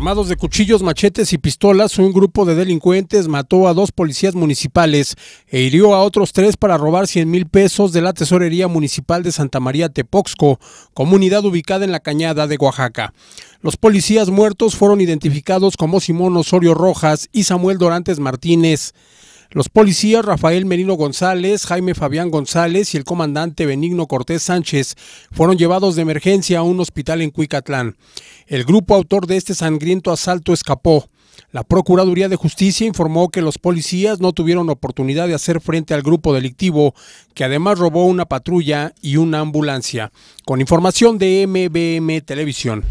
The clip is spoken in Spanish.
Armados de cuchillos, machetes y pistolas, un grupo de delincuentes mató a dos policías municipales e hirió a otros tres para robar 100 mil pesos de la Tesorería Municipal de Santa María Tepoxco, comunidad ubicada en la Cañada de Oaxaca. Los policías muertos fueron identificados como Simón Osorio Rojas y Samuel Dorantes Martínez. Los policías Rafael Merino González, Jaime Fabián González y el comandante Benigno Cortés Sánchez fueron llevados de emergencia a un hospital en Cuicatlán. El grupo autor de este sangriento asalto escapó. La Procuraduría de Justicia informó que los policías no tuvieron oportunidad de hacer frente al grupo delictivo, que además robó una patrulla y una ambulancia. Con información de MBM Televisión.